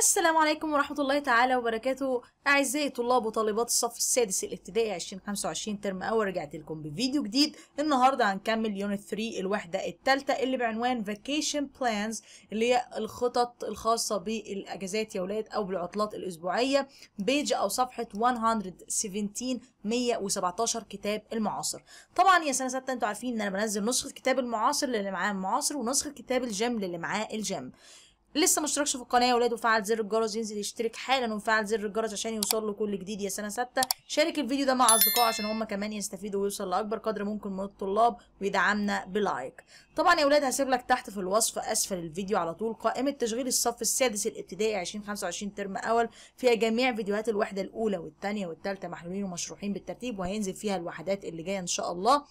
السلام عليكم ورحمة الله تعالى وبركاته أعزائي طلاب وطالبات الصف السادس الابتدائي 2025 ترم أول رجعت لكم بفيديو جديد النهاردة هنكمل يونت 3 الوحدة الثالثة اللي بعنوان فاكيشن بلانز اللي هي الخطط الخاصة بالأجازات يا ولاد أو بالعطلات الأسبوعية بيج أو صفحة 117 117 كتاب المعاصر طبعا يا سنة ستة انتوا عارفين إن أنا بنزل نسخة كتاب المعاصر للي معاه المعاصر ونسخة كتاب الجم للي معاه الجم لسه مشتركش في القناه يا ولاد وفعل زر الجرس ينزل يشترك حالا وفعل زر الجرس عشان يوصل له كل جديد يا سنه سته شارك الفيديو ده مع اصدقائه عشان هم كمان يستفيدوا ويوصل لاكبر قدر ممكن من الطلاب ويدعمنا بلايك طبعا يا ولاد هسيب لك تحت في الوصف اسفل الفيديو على طول قائمه تشغيل الصف السادس الابتدائي 2025 ترم اول فيها جميع فيديوهات الوحده الاولى والثانيه والثالثه محلولين ومشروحين بالترتيب وهينزل فيها الوحدات اللي جايه ان شاء الله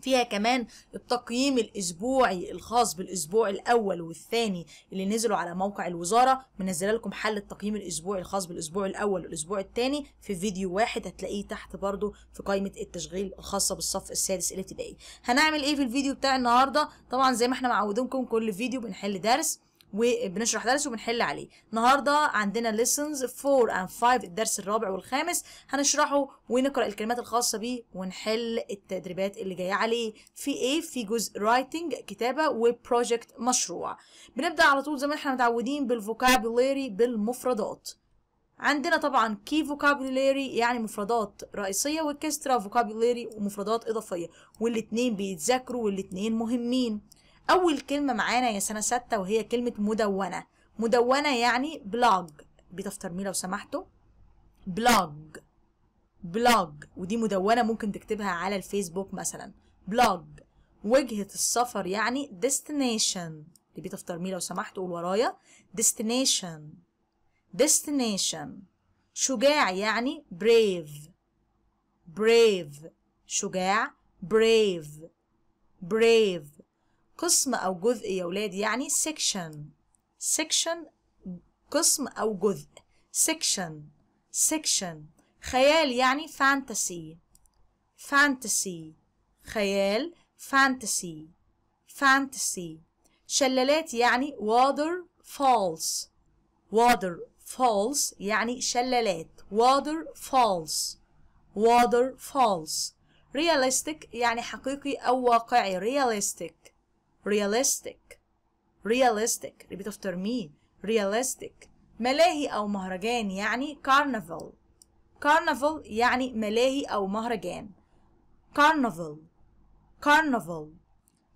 فيها كمان التقييم الاسبوعي الخاص بالاسبوع الاول والثاني اللي نزلوا على موقع الوزاره منزله لكم حل التقييم الاسبوعي الخاص بالاسبوع الاول والاسبوع الثاني في فيديو واحد هتلاقيه تحت برده في قائمه التشغيل الخاصه بالصف السادس الابتدائي هنعمل ايه في الفيديو بتاع النهارده طبعا زي ما احنا معودينكم كل فيديو بنحل درس وبنشرح درس وبنحل عليه النهارده عندنا lessons 4 and 5 الدرس الرابع والخامس هنشرحه ونقرا الكلمات الخاصه بيه ونحل التدريبات اللي جايه عليه في ايه في جزء رايتنج كتابه وبروجكت مشروع بنبدا على طول زي ما احنا متعودين بالفوكابولاري بالمفردات عندنا طبعا كي فوكابولاري يعني مفردات رئيسية وكسترا فوكابولاري ومفردات إضافية والاتنين بيتذاكروا والاتنين مهمين اول كلمه معانا يا سنه سته وهي كلمه مدونه مدونه يعني بلوج بيضاف ترميم لو سمحتوا بلوج بلوج ودي مدونه ممكن تكتبها على الفيسبوك مثلا بلوج وجهه السفر يعني ديستنيشن اللي بيضاف ترميم لو سمحتوا قول ورايا ديستنيشن ديستنيشن شجاع يعني brave brave شجاع brave brave قسم أو جزء يا ولاد يعني section section قسم أو جزء section section خيال يعني fantasy fantasy خيال fantasy fantasy شلالات يعني water falls water falls يعني شلالات water falls water falls realistic يعني حقيقي أو واقعي realistic realistic realistic repeat after me realistic ملاهي أو مهرجان يعني carnival carnival يعني ملاهي أو مهرجان carnival carnival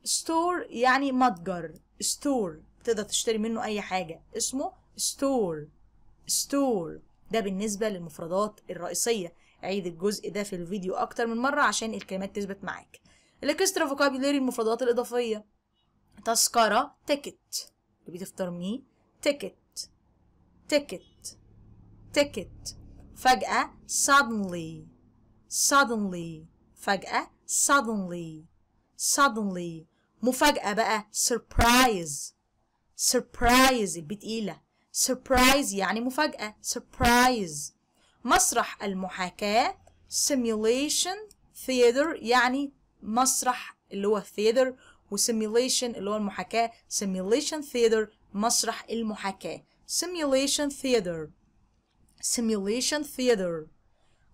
store يعني متجر store تقدر تشتري منه أي حاجة اسمه store store ده بالنسبة للمفردات الرئيسية عيد الجزء ده في الفيديو أكتر من مرة عشان الكلمات تثبت معاك الاكسترا فوكابيلاري المفردات الإضافية تذكرة تيكت اللي بتفطر مين تيكت تيكت تيكت فجأة suddenly suddenly فجأة suddenly suddenly مفاجأة بقى surprise surprise بتقيلة surprise يعني مفاجأة surprise مسرح المحاكاة simulation theater يعني مسرح اللي هو theater وسيميليشن اللي هو المحاكاة سيميليشن ثياتر مسرح المحاكاة سيميليشن ثياتر سيميليشن ثياتر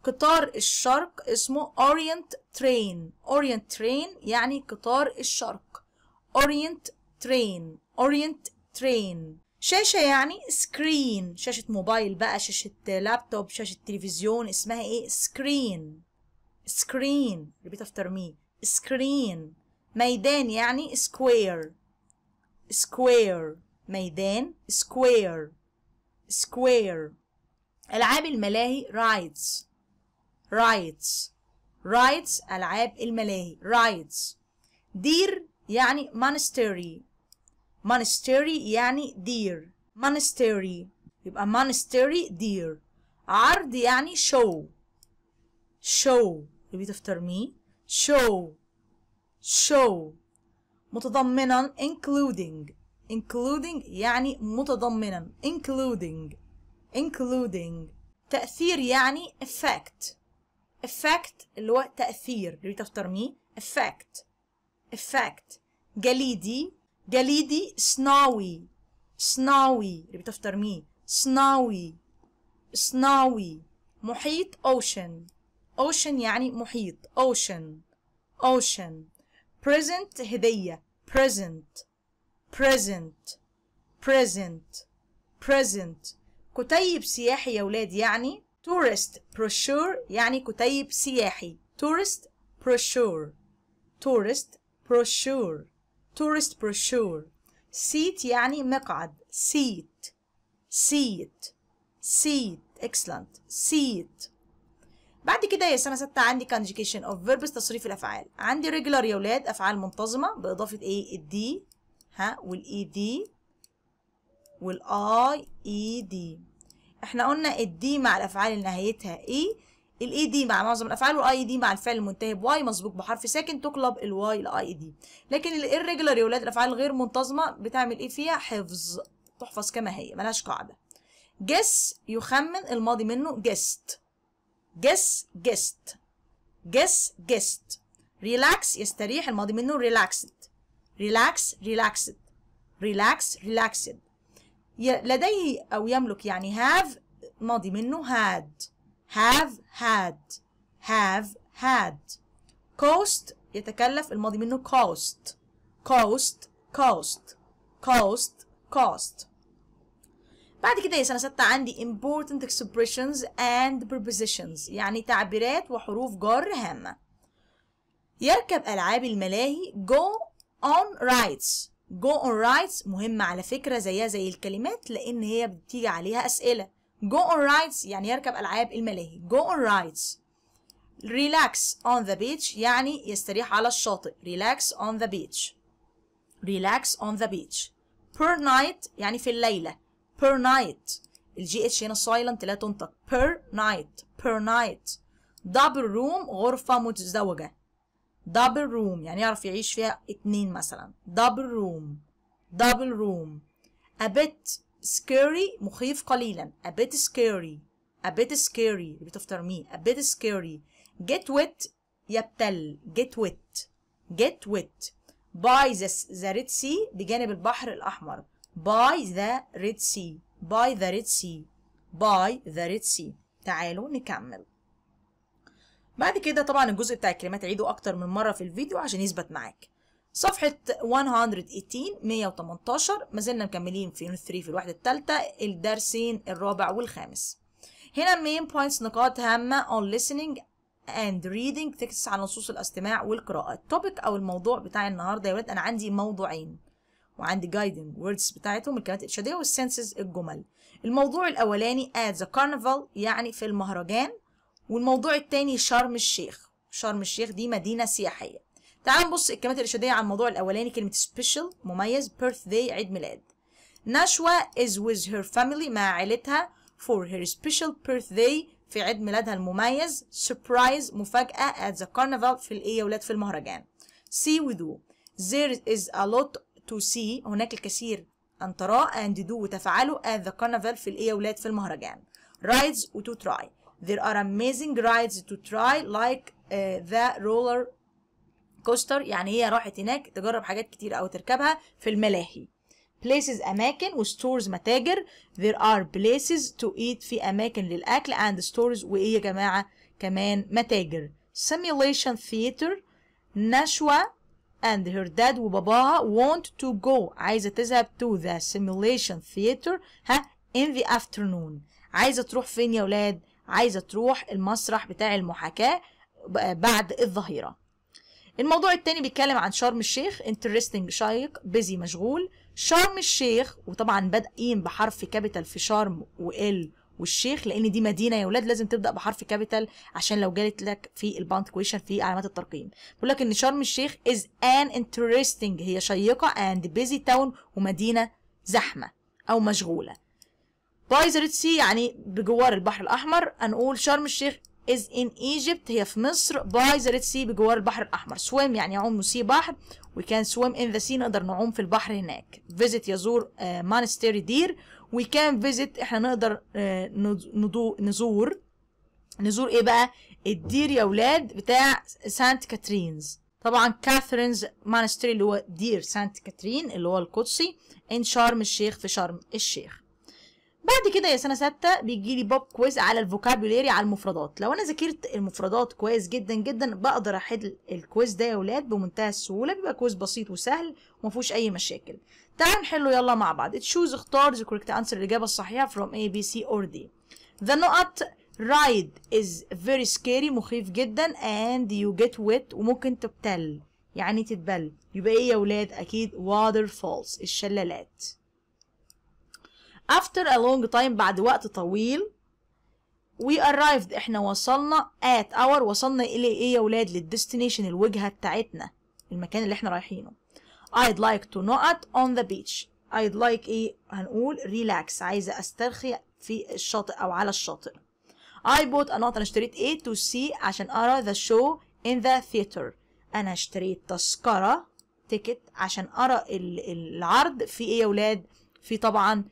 قطار الشرق اسمه اورينت ترين اورينت ترين يعني قطار الشرق اورينت ترين اورينت ترين شاشة يعني سكرين شاشة موبايل بقى شاشة لابتوب شاشة تلفزيون اسمها ايه سكرين سكرين repeat after me سكرين ميدان يعني square square ميدان square square ألعاب الملاهي rides rides rides ألعاب الملاهي rides Deer. يعني monastery monastery يعني deer monastery يبقى monastery deer. عرض يعني show show repeat after me show show متضمنا including including يعني متضمنا including including تأثير يعني effect effect اللي هو تأثير repeat تفتر مي effect effect جليدي جليدي snowy snowy repeat after مي snowy snowy محيط ocean ocean يعني محيط ocean ocean present هدية present present present present كتيب سياحي يا ولاد يعني tourist brochure يعني كتيب سياحي tourist brochure tourist brochure tourist brochure seat يعني مقعد seat seat seat excellent seat بعد كده يا سنه سته عندي conjugation of verbs تصريف الافعال عندي regular يا ولاد افعال منتظمه باضافه ايه الدي ها والاي دي e والاي اي دي e احنا قلنا الدي مع الافعال اللي نهايتها اي e، الاي دي مع معظم الافعال والاي دي مع الفعل المنتهي بواي مسبوق بحرف ساكن تقلب الواي لاي دي لكن الريجولار يا ولاد الافعال الغير منتظمه بتعمل ايه فيها حفظ تحفظ كما هي ملهاش قاعده جس يخمن الماضي منه جست جس جست جس جست ريلاكس يستريح الماضي منه ريلاكسد ريلاكس ريلاكسد ريلاكس ريلاكسد لديه أو يملك يعني هاف ماضي منه هاد هاف هاد هاف هاد كوست يتكلف الماضي منه كوست كوست كوست كوست كوست بعد كده يا سنة ستة عندي important expressions and prepositions يعني تعبيرات وحروف جر هامة يركب ألعاب الملاهي go on rides go on rides مهمة على فكرة زيها زي الكلمات لأن هي بتيجي عليها أسئلة go on rides يعني يركب ألعاب الملاهي go on rides relax on the beach يعني يستريح على الشاطئ relax on the beach relax on the beach per night يعني في الليلة per night الجي اتش هنا سايلنت لا تنطق per night per night double room غرفة متزوجة double room يعني يعرف يعيش فيها اتنين مثلا double room double room a bit scary مخيف قليلا a bit scary a bit scary repeat after me a bit scary get wet يبتل get wet get wet by the, the Red Sea بجانب البحر الأحمر by the Red Sea by the Red Sea by the Red Sea تعالوا نكمل بعد كده طبعا الجزء بتاع الكلمات عيده أكتر من مرة في الفيديو عشان يثبت معاك صفحة 118 118 ما زلنا مكملين في يونت 3 في الوحدة الثالثة الدرسين الرابع والخامس هنا مين بوينتس نقاط هامة on listening and reading تكس على نصوص الاستماع والقراءة التوبيك أو الموضوع بتاع النهاردة يا ولاد أنا عندي موضوعين وعندي جايدنج ووردز بتاعتهم الكلمات الارشاديه والسنسز الجمل الموضوع الاولاني at the carnival يعني في المهرجان والموضوع التاني شرم الشيخ شرم الشيخ دي مدينه سياحيه تعال نبص الكلمات الارشاديه على الموضوع الاولاني كلمه special مميز birthday عيد ميلاد نشوى is with her family مع عيلتها for her special birthday في عيد ميلادها المميز surprise مفاجأة at the carnival في الإيه يا ولاد في المهرجان see we do there is a lot to see هناك الكثير أن تراه and do وتفعله at the carnival في الإيه يا ولاد في المهرجان rides و to try there are amazing rides to try like uh, the roller coaster يعني هي راحت هناك تجرب حاجات كتير أو تركبها في الملاهي places أماكن و stores متاجر there are places to eat في أماكن للأكل and stores وإيه يا جماعة كمان متاجر simulation theater نشوة and her dad وباباها want to go عايزة تذهب to the simulation theater ها in the afternoon عايزة تروح فين يا ولاد عايزة تروح المسرح بتاع المحاكاة بعد الظهيرة الموضوع التاني بيتكلم عن شرم الشيخ interesting شيق busy مشغول شرم الشيخ وطبعا بادئين بحرف كابيتال في شرم وال والشيخ لان دي مدينه يا ولاد لازم تبدا بحرف كابيتال عشان لو جالت لك في البانت كويشن في علامات الترقيم بيقول لك ان شرم الشيخ از ان انترستنج هي شيقه اند بيزي تاون ومدينه زحمه او مشغوله باي ذا سي يعني بجوار البحر الاحمر هنقول شرم الشيخ از ان ايجيبت هي في مصر باي ذا سي بجوار البحر الاحمر سويم يعني يعوم سي بحر وكان سويم ان ذا سي نقدر نعوم في البحر هناك فيزيت يزور مانستيري آه، دير وي كان فيزيت احنا نقدر آه، نزور نزور ايه بقى الدير يا ولاد بتاع سانت كاترينز طبعا كاثرينز مانستري اللي هو دير سانت كاترين اللي هو القدسي ان شرم الشيخ في شرم الشيخ بعد كده يا سنه سته بيجي لي بوب كويز على الفوكابولاري على المفردات لو انا ذاكرت المفردات كويس جدا جدا بقدر احل الكويز ده يا ولاد بمنتهى السهوله بيبقى كويز بسيط وسهل وما اي مشاكل تعال نحله يلا مع بعض تشوز اختار the correct answer الإجابة الصحيحة from A B C or D the نقط ride is very scary مخيف جدا and you get wet وممكن تبتل يعني تتبل يبقى ايه يا ولاد اكيد waterfalls الشلالات after a long time بعد وقت طويل we arrived احنا وصلنا at our وصلنا الى ايه يا ولاد للديستنيشن الوجهه بتاعتنا المكان اللي احنا رايحينه I'd like to not on the beach I'd like إيه هنقول relax عايزة أسترخي في الشاطئ أو على الشاطئ I bought a not أنا اشتريت إيه to see عشان أرى the show in the theater أنا اشتريت تذكرة تيكت عشان أرى العرض في إيه يا ولاد في طبعا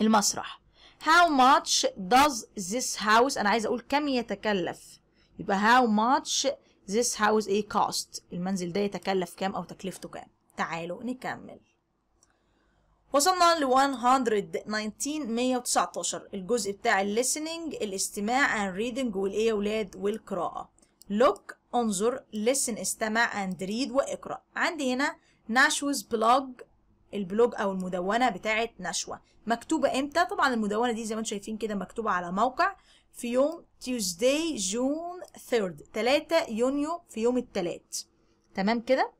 المسرح How much does this house أنا عايزة أقول كم يتكلف يبقى how much This house a cost المنزل ده يتكلف كام أو تكلفته كام تعالوا نكمل وصلنا ل 119 الجزء بتاع listening الاستماع and reading والايه يا ولاد والقراءة look انظر listen استمع and read واقرأ عندي هنا نشوز بلوج البلوج او المدونة بتاعت نشوة مكتوبة امتى طبعا المدونة دي زي ما انتم شايفين كده مكتوبة على موقع في يوم Tuesday June 3rd 3 يونيو في يوم الثلاث تمام كده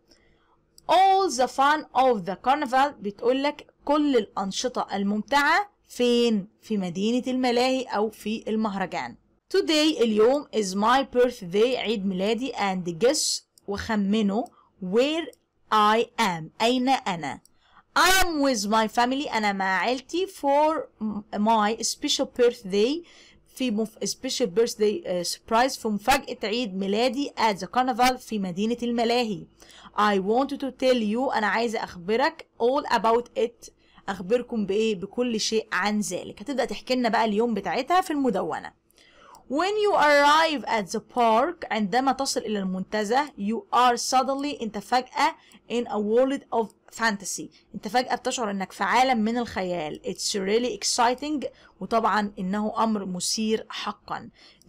all the fun of the carnival بتقول لك كل الأنشطة الممتعة فين في مدينة الملاهي أو في المهرجان today اليوم is my birthday عيد ميلادي and guess وخمنوا where I am أين أنا I'm with my family أنا مع عيلتي for my special birthday في سبيشال بيرث داي surprise في مفاجاه عيد ميلادي at the carnival في مدينه الملاهي I wanted to tell you انا عايزه اخبرك all about it اخبركم بايه بكل شيء عن ذلك هتبدا تحكي لنا بقى اليوم بتاعتها في المدونه When you arrive at the park عندما تصل إلى المنتزه you are suddenly أنت فجأة in a world of fantasy أنت فجأة بتشعر أنك في عالم من الخيال It's really exciting وطبعا إنه أمر مثير حقا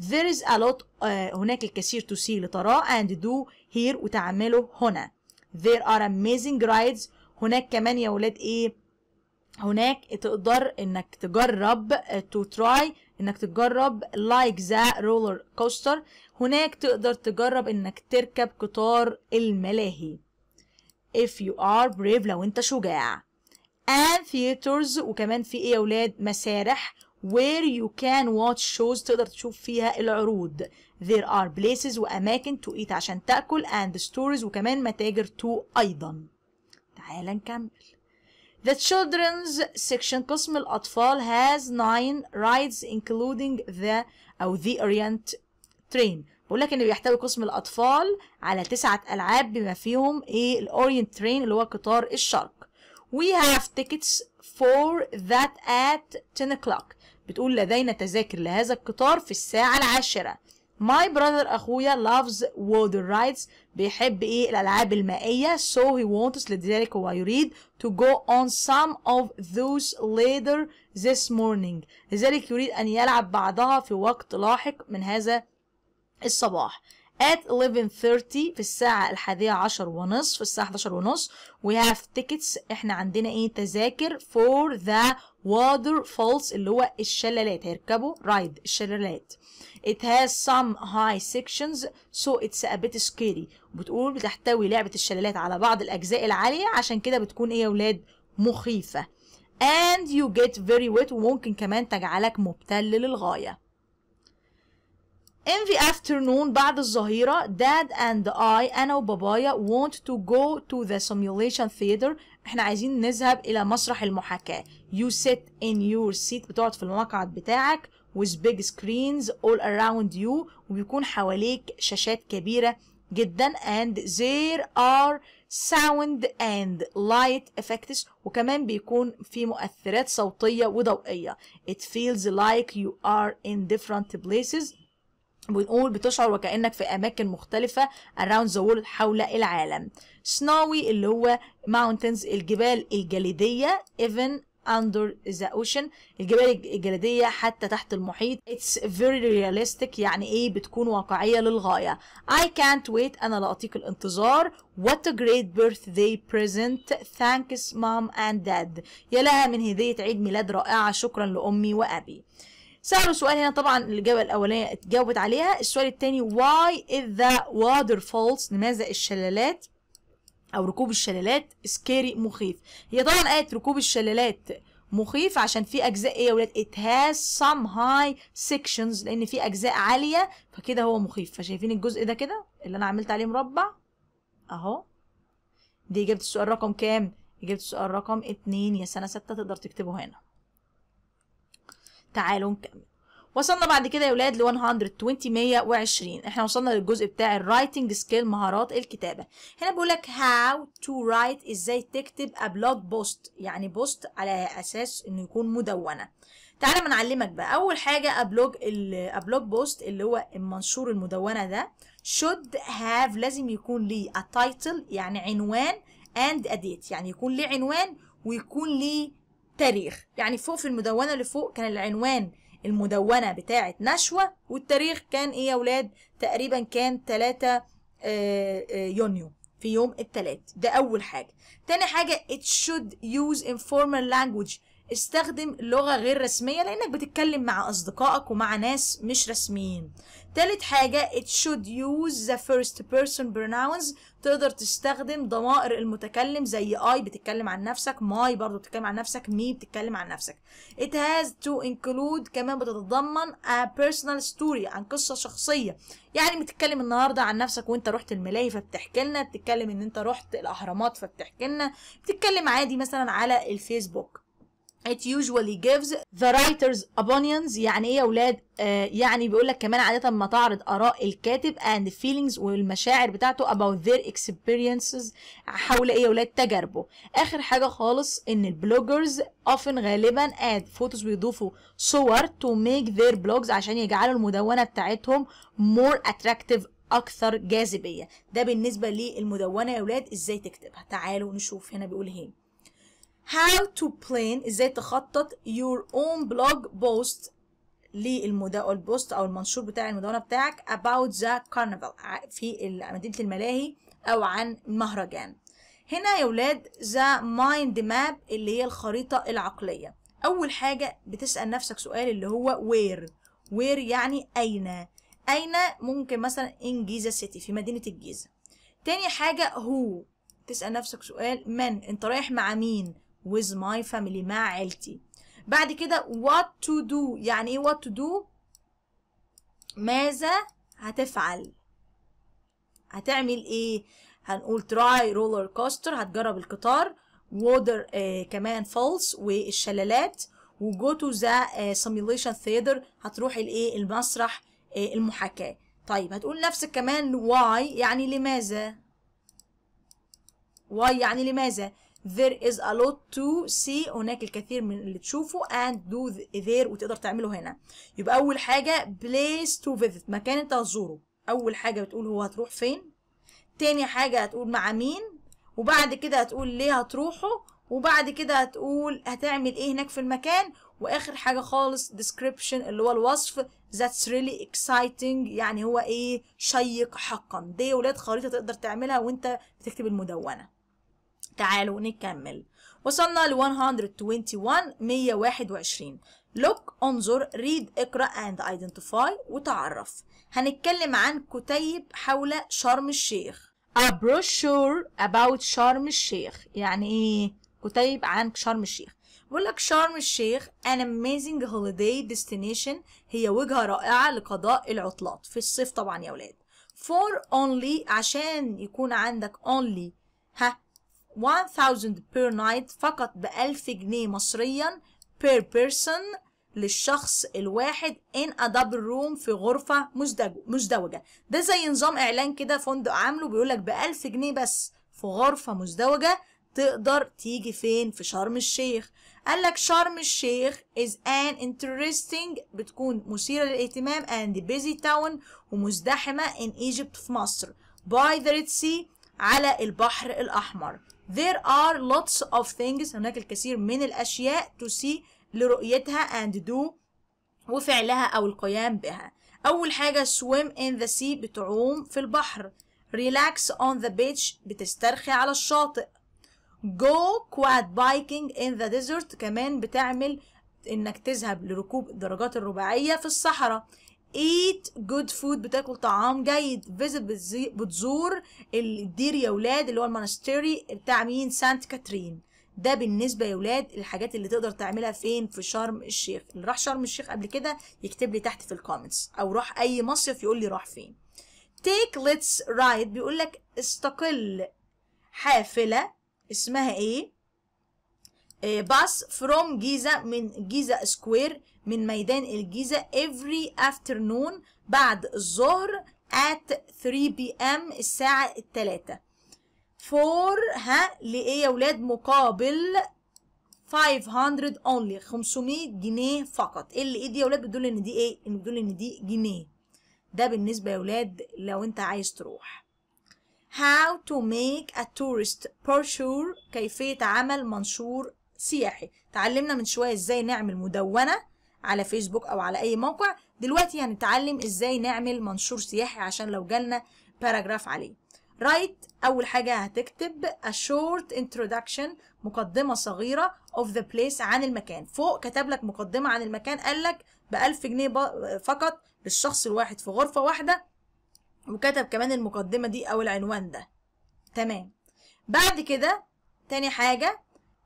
There is a lot uh, هناك الكثير to see لتراه and do here وتعمله هنا There are amazing rides هناك كمان يا ولاد إيه هناك تقدر انك تجرب آه، to try انك تجرب لايك ذا رولر كوستر هناك تقدر تجرب انك تركب قطار الملاهي if you are brave لو انت شجاع and theaters وكمان في ايه يا ولاد مسارح where you can watch shows تقدر تشوف فيها العروض there are places وأماكن to eat عشان تأكل and stores وكمان متاجر to أيضا تعال نكمل The children's section قسم الأطفال has nine rides including the أو the Orient train بقول لك إن بيحتوي قسم الأطفال على تسعة ألعاب بما فيهم إيه الأورينت ترين اللي هو قطار الشرق We have tickets for that at 10 o'clock بتقول لدينا تذاكر لهذا القطار في الساعة العاشرة My brother اخويا loves water rides بيحب ايه الالعاب المائيه so he wants لذلك هو يريد to go on some of those later this morning لذلك يريد ان يلعب بعضها في وقت لاحق من هذا الصباح at 11:30 في الساعة الحادية عشر ونصف الساعة 11 ونص we have tickets احنا عندنا ايه تذاكر for the waterfalls اللي هو الشلالات هيركبوا رايد الشلالات it has some high sections so it's a bit scary بتقول بتحتوي لعبة الشلالات على بعض الأجزاء العالية عشان كده بتكون ايه يا ولاد مخيفة and you get very wet وممكن كمان تجعلك مبتل للغاية In the afternoon بعد الظهيرة Dad and I أنا وبابايا want to go to the simulation theater احنا عايزين نذهب إلى مسرح المحاكاة You sit in your seat بتقعد في المقعد بتاعك with big screens all around you وبيكون حواليك شاشات كبيرة جدا and there are sound and light effects وكمان بيكون في مؤثرات صوتية وضوئية it feels like you are in different places بنقول بتشعر وكأنك في أماكن مختلفة around the world حول العالم snowy اللي هو mountains الجبال الجليدية even under the ocean الجبال الجليدية حتى تحت المحيط it's very realistic يعني ايه بتكون واقعية للغاية I can't wait أنا لا أطيق الانتظار what a great birthday present thanks mom and dad يا لها من هدية عيد ميلاد رائعة شكرا لأمي وأبي سألوا سؤال هنا طبعا الإجابة الأولانية اتجاوبت عليها السؤال الثاني why is the waterfalls لماذا الشلالات أو ركوب الشلالات سكيري مخيف هي طبعا آية ركوب الشلالات مخيف عشان في اجزاء ايه يا ولاد it has some high sections لان في اجزاء عاليه فكده هو مخيف فشايفين الجزء ده كده اللي انا عملت عليه مربع اهو دي اجابه السؤال رقم كام اجابه السؤال رقم اتنين يا سنه سته تقدر تكتبه هنا تعالوا نكمل وصلنا بعد كده يا ولاد ل 120 120 احنا وصلنا للجزء بتاع الرايتنج سكيل مهارات الكتابه هنا بيقول لك هاو تو رايت ازاي تكتب ابلوج بوست يعني بوست على اساس انه يكون مدونه تعالى ما نعلمك بقى اول حاجه ابلوج الابلوج بوست اللي هو المنشور المدونه ده should have لازم يكون ليه a title يعني عنوان and a date يعني يكون ليه عنوان ويكون ليه تاريخ يعني فوق في المدونة اللي فوق كان العنوان المدونة بتاعة نشوة والتاريخ كان ايه يا ولاد تقريبا كان 3 آه، آه، يونيو في يوم الثلاث ده اول حاجة تاني حاجة it should use informal language استخدم لغة غير رسمية لانك بتتكلم مع اصدقائك ومع ناس مش رسميين تالت حاجة it should use the first person pronouns تقدر تستخدم ضمائر المتكلم زي I بتتكلم عن نفسك my برضو بتتكلم عن نفسك me بتتكلم عن نفسك it has to include كمان بتتضمن a personal story عن قصة شخصية يعني بتتكلم النهاردة عن نفسك وانت رحت الملاهي فبتحكي لنا بتتكلم ان انت رحت الاهرامات فبتحكي لنا بتتكلم عادي مثلا على الفيسبوك It usually gives the writer's opinions يعني ايه يا ولاد؟ آه يعني بيقول لك كمان عادة ما تعرض آراء الكاتب and feelings والمشاعر بتاعته about their experiences حول ايه يا ولاد؟ تجاربه. آخر حاجة خالص إن البلوجرز often غالبا add photos بيضيفوا صور to make their blogs عشان يجعلوا المدونة بتاعتهم more attractive أكثر جاذبية. ده بالنسبة للمدونة يا ولاد إزاي تكتبها؟ تعالوا نشوف هنا بيقول هنا. إيه. how to plan ازاي تخطط your own blog post للمدا او البوست او المنشور بتاع المدونه بتاعك about the carnival في مدينه الملاهي او عن المهرجان هنا يا ولاد the mind map اللي هي الخريطه العقليه اول حاجه بتسال نفسك سؤال اللي هو where where يعني اين اين ممكن مثلا in جيزه سيتي في مدينه الجيزه تاني حاجه هو تسال نفسك سؤال من انت رايح مع مين with my family مع عيلتي بعد كده what to do يعني ايه what to do ماذا هتفعل هتعمل ايه هنقول try roller coaster هتجرب القطار water آه كمان falls والشلالات و go to the آه، simulation theater هتروح الايه المسرح آه المحاكاه طيب هتقول نفسك كمان why يعني لماذا why يعني لماذا there is a lot to see هناك الكثير من اللي تشوفه and do there وتقدر تعمله هنا يبقى أول حاجة place to visit مكان أنت هتزوره أول حاجة بتقول هو هتروح فين تاني حاجة هتقول مع مين وبعد كده هتقول ليه هتروحه وبعد كده هتقول هتعمل ايه هناك في المكان واخر حاجه خالص description اللي هو الوصف that's really exciting يعني هو ايه شيق حقا دي ولاد خريطه تقدر تعملها وانت بتكتب المدونه تعالوا نكمل وصلنا ل 121 121 look انظر read اقرأ and identify وتعرف هنتكلم عن كتيب حول شرم الشيخ a brochure about شرم الشيخ يعني ايه كتيب عن شرم الشيخ بيقول لك شرم الشيخ an amazing holiday destination هي وجهة رائعة لقضاء العطلات في الصيف طبعا يا ولاد for only عشان يكون عندك only ها 1000 بير نايت فقط ب 1000 جنيه مصريا بير بيرسون للشخص الواحد ان ا دبل روم في غرفه مزدوجه ده زي نظام اعلان كده فندق عامله بيقول لك ب 1000 جنيه بس في غرفه مزدوجه تقدر تيجي فين في شرم الشيخ قال لك شرم الشيخ is an interesting بتكون مثيرة للاهتمام and busy town ومزدحمة in Egypt في مصر by the Red Sea على البحر الأحمر There are lots of things هناك الكثير من الأشياء to see لرؤيتها and do وفعلها أو القيام بها أول حاجة swim in the sea بتعوم في البحر relax on the beach بتسترخي على الشاطئ go quad biking in the desert كمان بتعمل إنك تذهب لركوب الدرجات الرباعية في الصحراء eat good food بتاكل طعام جيد visit بتزور الدير يا ولاد اللي هو المونستيري بتاع مين سانت كاترين ده بالنسبة يا ولاد الحاجات اللي تقدر تعملها فين في شرم الشيخ اللي راح شرم الشيخ قبل كده يكتب لي تحت في الكومنتس او راح اي مصيف يقول لي راح فين take let's ride بيقول لك استقل حافلة اسمها ايه باس فروم جيزة من جيزة سكوير من ميدان الجيزة every afternoon بعد الظهر at 3 بي ام الساعة التلاتة فور ها لإيه يا ولاد مقابل 500 only 500 جنيه فقط ايه اللي ايه دي يا ولاد بتدل ان دي ايه ان بتدل ان دي جنيه ده بالنسبة يا ولاد لو انت عايز تروح how to make a tourist brochure كيفية عمل منشور سياحي تعلمنا من شويه ازاي نعمل مدونه على فيسبوك او على اي موقع دلوقتي هنتعلم ازاي نعمل منشور سياحي عشان لو جالنا باراجراف عليه رايت اول حاجه هتكتب a short introduction مقدمه صغيره of the place عن المكان فوق كتب لك مقدمه عن المكان قال لك بألف جنيه فقط للشخص الواحد في غرفه واحده وكتب كمان المقدمه دي او العنوان ده تمام بعد كده تاني حاجه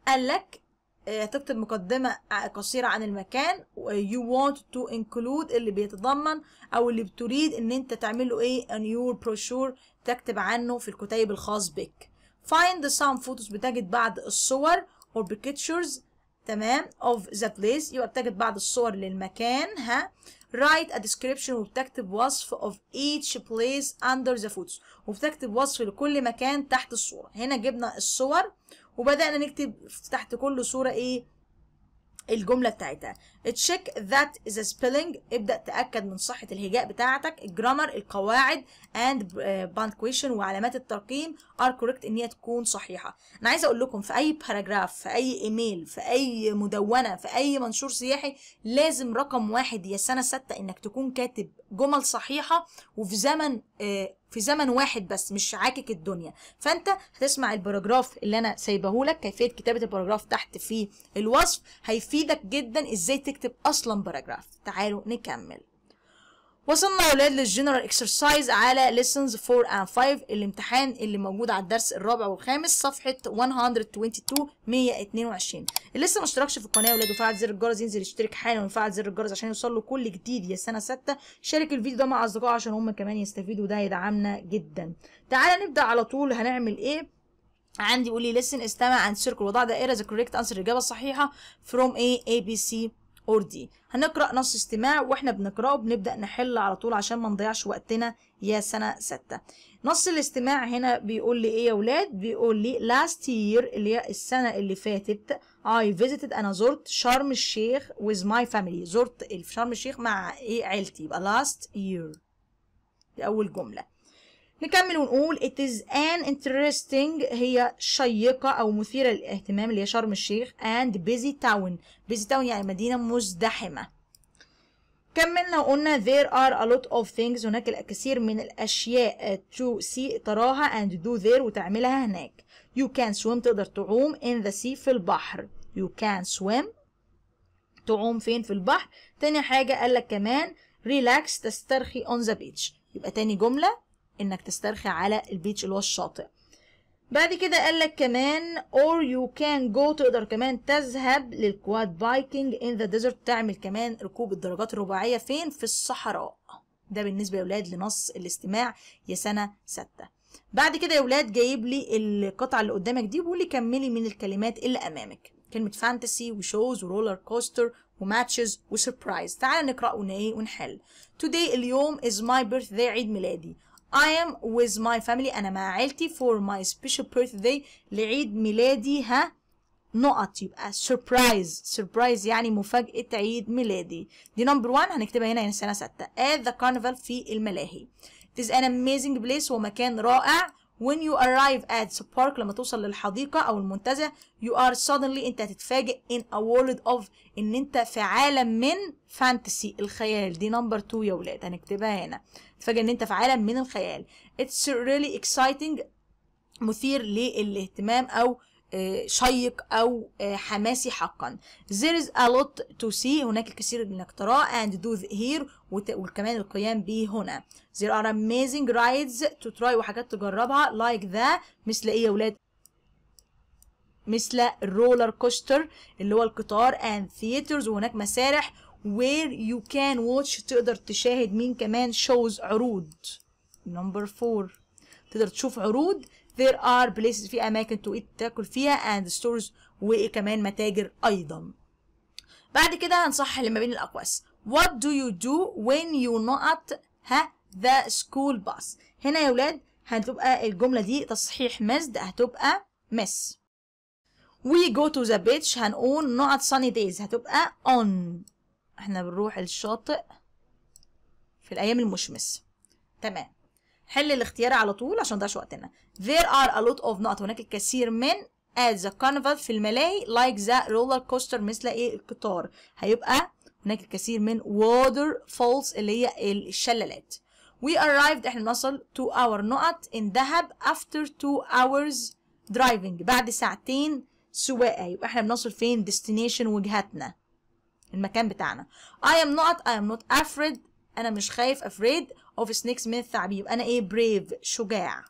قال لك آه، تكتب مقدمة آه، قصيرة عن المكان you want to include اللي بيتضمن أو اللي بتريد إن أنت تعمله إيه on your brochure تكتب عنه في الكتيب الخاص بك find some photos بتجد بعض الصور or pictures تمام of the place يبقى بتجد بعض الصور للمكان ها write a description وبتكتب وصف of each place under the photos وبتكتب وصف لكل مكان تحت الصورة هنا جبنا الصور وبدانا نكتب تحت كل صوره ايه الجمله بتاعتها تشيك ذات از سبيلنج ابدا تاكد من صحه الهجاء بتاعتك الجرامر القواعد اند باند وعلامات الترقيم ار كوريكت ان هي تكون صحيحه انا عايزه اقول لكم في اي باراجراف في اي ايميل في اي مدونه في اي منشور سياحي لازم رقم واحد يا سنه سته انك تكون كاتب جمل صحيحه وفي زمن آه، في زمن واحد بس مش عاكك الدنيا فانت هتسمع الباراجراف اللي انا سايبهولك كيفيه كتابه الباراجراف تحت في الوصف هيفيدك جدا ازاي تكتب تكتب اصلا باراجراف تعالوا نكمل وصلنا يا ولاد للجنرال اكسرسايز على ليسنز 4 اند 5 الامتحان اللي موجود على الدرس الرابع والخامس صفحه 122 122 اللي لسه ما اشتركش في القناه يا ولاد وفعل زر الجرس ينزل يشترك حالا وفعل زر الجرس عشان يوصل له كل جديد يا سنه سته شارك الفيديو ده مع اصدقائه عشان هم كمان يستفيدوا ده يدعمنا جدا تعالى نبدا على طول هنعمل ايه عندي يقول لي listen استمع عن circle وضع دائره ذا correct answer الاجابه الصحيحه from A A B C اور دي هنقرا نص استماع واحنا بنقراه بنبدا نحل على طول عشان ما نضيعش وقتنا يا سنه سته نص الاستماع هنا بيقول لي ايه يا ولاد بيقول لي لاست يير اللي هي السنه اللي فاتت I visited انا زرت شرم الشيخ ويز ماي فاميلي زرت شرم الشيخ مع ايه عيلتي يبقى لاست يير دي اول جمله نكمل ونقول it is an interesting هي شيقة أو مثيرة للاهتمام اللي هي شرم الشيخ and busy town busy town يعني مدينة مزدحمة كملنا وقلنا there are a lot of things هناك الكثير من الأشياء to see تراها and do there وتعملها هناك you can swim تقدر تعوم in the sea في البحر you can swim تعوم فين في البحر تاني حاجة قالك كمان relax تسترخي on the beach يبقى تاني جملة انك تسترخي على البيتش اللي هو الشاطئ بعد كده قال لك كمان or you can go تقدر كمان تذهب للكواد بايكنج in the desert تعمل كمان ركوب الدرجات الرباعية فين في الصحراء ده بالنسبة يا ولاد لنص الاستماع يا سنة ستة بعد كده يا ولاد جايب لي القطعة اللي قدامك دي بيقول لي كملي من الكلمات اللي أمامك كلمة فانتسي وشوز ورولر كوستر وماتشز وسربرايز تعال نقرأ ونحل today اليوم is my birthday عيد ميلادي I am with my family أنا مع عيلتي for my special birthday لعيد ميلادي ها نقط يبقى surprise surprise يعني مفاجأة عيد ميلادي دي نمبر one هنكتبها هنا سنة ستة at the carnival في الملاهي it is an amazing place ومكان رائع when you arrive at the park لما توصل للحديقة أو المنتزه you are suddenly أنت هتتفاجئ in a world of إن أنت في عالم من فانتسي الخيال دي نمبر 2 يا ولاد هنكتبها هنا تتفاجئ إن أنت في عالم من الخيال it's really exciting مثير للاهتمام أو شيق أو آه، حماسي حقا there is a lot to see هناك الكثير انك تراه and do here وكمان القيام به هنا there are amazing rides to try وحاجات تجربها like the مثل ايه يا ولاد مثل الرولر كوستر اللي هو القطار and theaters وهناك مسارح where you can watch تقدر تشاهد مين كمان shows عروض number four تقدر تشوف عروض there are places في أماكن to eat تاكل فيها and stores وكمان متاجر أيضا بعد كده هنصحح اللي ما بين الأقواس what do you do when you not ها the school bus هنا يا ولاد هتبقى الجملة دي تصحيح مزد هتبقى miss we go to the beach هنقول not sunny days هتبقى on احنا بنروح الشاطئ في الأيام المشمس تمام حل الاختيار على طول عشان ضيعش وقتنا there are a lot of نقط هناك الكثير من at the carnival في الملاهي like the roller coaster مثل ايه القطار هيبقى هناك الكثير من water falls اللي هي الشلالات we arrived احنا نصل to our نقط in دهب after two hours driving بعد ساعتين سواقه يبقى احنا بنصل فين destination وجهتنا المكان بتاعنا I am not I am not afraid انا مش خايف afraid of snakes من الثعابين انا ايه brave شجاع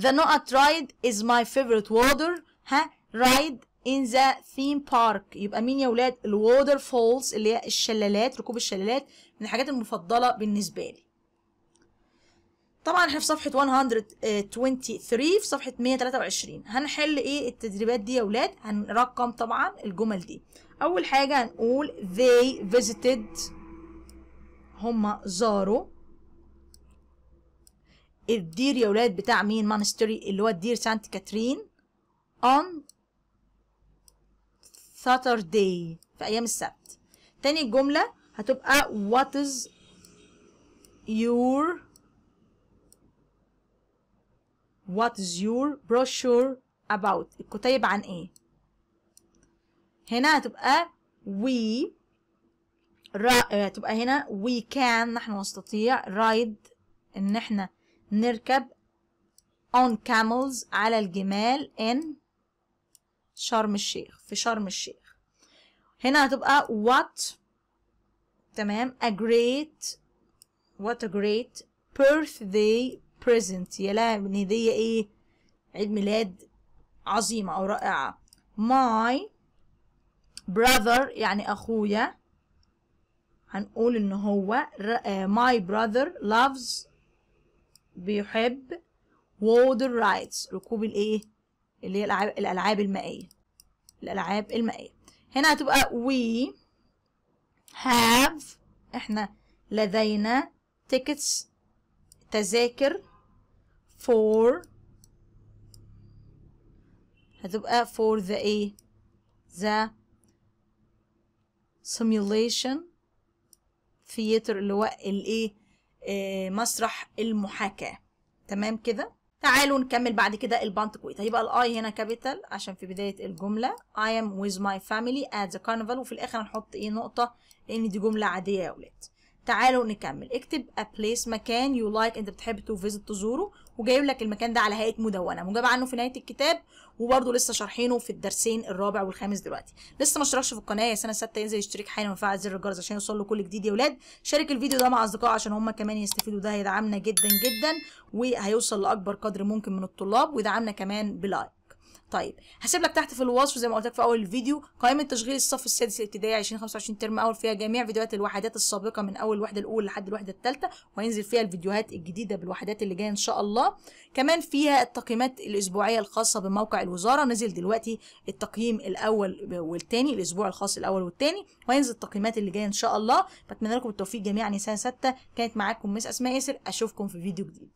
the not ride is my favorite water ها ride in the theme park يبقى مين يا ولاد الووتر فولز اللي هي الشلالات ركوب الشلالات من الحاجات المفضله بالنسبه لي طبعا احنا في صفحه 123 في صفحه 123 هنحل ايه التدريبات دي يا ولاد هنرقم طبعا الجمل دي اول حاجه هنقول they visited هم زاروا الدير يا ولاد بتاع مين مانستري اللي هو الدير سانت كاترين on Saturday في أيام السبت تاني الجملة هتبقى what is your what is your brochure about الكتيب عن ايه هنا هتبقى we را... آه، تبقى هنا we can نحن نستطيع ride ان احنا نركب on camels على الجمال in شرم الشيخ في شرم الشيخ هنا هتبقى what تمام a great what a great birthday present يا لهوي هدية ايه عيد ميلاد عظيمة او رائعة my brother يعني اخويا هنقول ان هو آه، my brother loves بيحب water rides ركوب الايه اللي هي الالعاب الالعاب المائيه الالعاب المائيه هنا هتبقى we have احنا لدينا tickets تذاكر for هتبقى for the ايه the simulation ثياتر اللي هو الايه آه مسرح المحاكاه تمام كده تعالوا نكمل بعد كده كويت هيبقى الاي هنا كابيتال عشان في بدايه الجمله I am with my family at the carnival وفي الاخر هنحط ايه نقطه لان دي جمله عاديه يا اولاد تعالوا نكمل اكتب a place مكان you like انت بتحب تو فيزيت تزوره وجايب لك المكان ده على هيئه مدونه مجاب عنه في نهايه الكتاب وبرده لسه شارحينه في الدرسين الرابع والخامس دلوقتي لسه ما اشتركش في القناه يا سنه سته ينزل يشترك حالا وفعل زر الجرس عشان يوصل له كل جديد يا اولاد شارك الفيديو ده مع اصدقائك عشان هم كمان يستفيدوا ده هيدعمنا جدا جدا وهيوصل لاكبر قدر ممكن من الطلاب ويدعمنا كمان بلايك طيب هسيب لك تحت في الوصف زي ما قلت لك في اول الفيديو قائمه تشغيل الصف السادس الابتدائي 2025 ترم اول فيها جميع فيديوهات الوحدات السابقه من اول الوحده الاولى لحد الوحده الثالثه وهينزل فيها الفيديوهات الجديده بالوحدات اللي جايه ان شاء الله كمان فيها التقييمات الاسبوعيه الخاصه بموقع الوزاره نزل دلوقتي التقييم الاول والثاني الاسبوع الخاص الاول والثاني وهينزل التقييمات اللي جايه ان شاء الله بتمنى لكم التوفيق جميعا يا سنه سته كانت معاكم مس اسماء ياسر اشوفكم في فيديو جديد